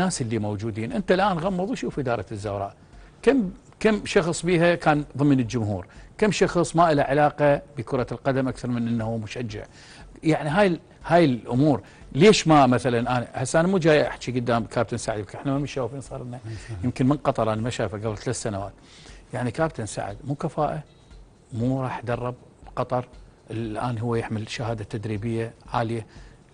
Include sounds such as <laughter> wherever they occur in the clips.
الناس اللي موجودين انت الان غمض وشوف اداره الزوراء كم كم شخص بيها كان ضمن الجمهور كم شخص ما له علاقه بكره القدم اكثر من انه مشجع يعني هاي هاي الامور ليش ما مثلا انا هسه انا مو جاي احكي قدام كابتن سعد احنا ما مشاوفين صار لنا يمكن من قطر انا ما شايفه قبل ثلاث سنوات يعني كابتن سعد مو كفاءه مو راح درب قطر الان هو يحمل شهاده تدريبيه عاليه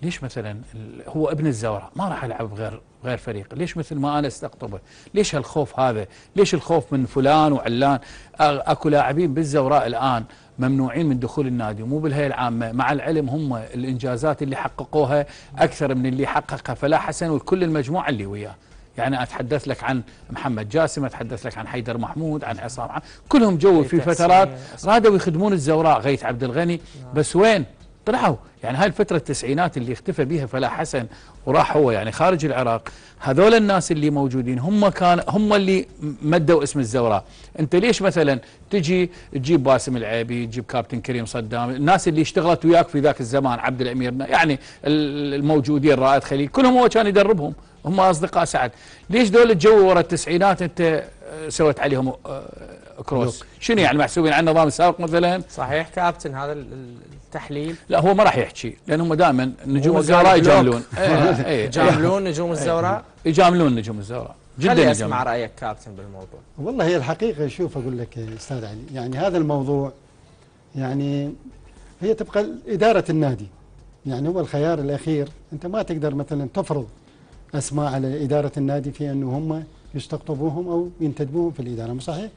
ليش مثلا هو ابن الزوراء ما راح العب غير غير فريق ليش مثل ما انا استقطبه ليش هالخوف هذا ليش الخوف من فلان وعلان اكو لاعبين بالزوراء الان ممنوعين من دخول النادي ومو بالهيئه العامه مع العلم هم الانجازات اللي حققوها اكثر من اللي حققها فلا حسن وكل المجموعه اللي وياه يعني اتحدث لك عن محمد جاسم اتحدث لك عن حيدر محمود عن عصام كلهم جو في فترات رادوا يخدمون الزوراء غيث عبد الغني نعم. بس وين طلعوا يعني هاي الفترة التسعينات اللي اختفى بها فلا حسن وراح هو يعني خارج العراق هذول الناس اللي موجودين هم كان هم اللي مدوا اسم الزوراء انت ليش مثلا تجي تجيب باسم العيبي تجيب كابتن كريم صدام الناس اللي اشتغلت وياك في ذاك الزمان عبد الامير يعني الموجودين رائد خليل كلهم هو كان يدربهم هم اصدقاء سعد ليش دول الجو ورا التسعينات انت آه، سويت عليهم آه، كروس شنو يعني محسوبين على النظام السابق مثلا صحيح كابتن هذا تحليل لا هو ما راح يحكي لان هم دائما نجوم الزوراء يجاملون <laughs> إيه، إيه، إيه. يجاملون نجوم الزوراء يجاملون نجوم الزوراء جدا خلي اسمع رايك كابتن بالموضوع والله هي الحقيقه شوف اقول لك استاذ علي يعني هذا الموضوع يعني هي تبقى اداره النادي يعني هو الخيار الاخير انت ما تقدر مثلا تفرض اسماء على اداره النادي في انه هم يستقطبوهم او ينتدبوهم في الاداره مو صحيح؟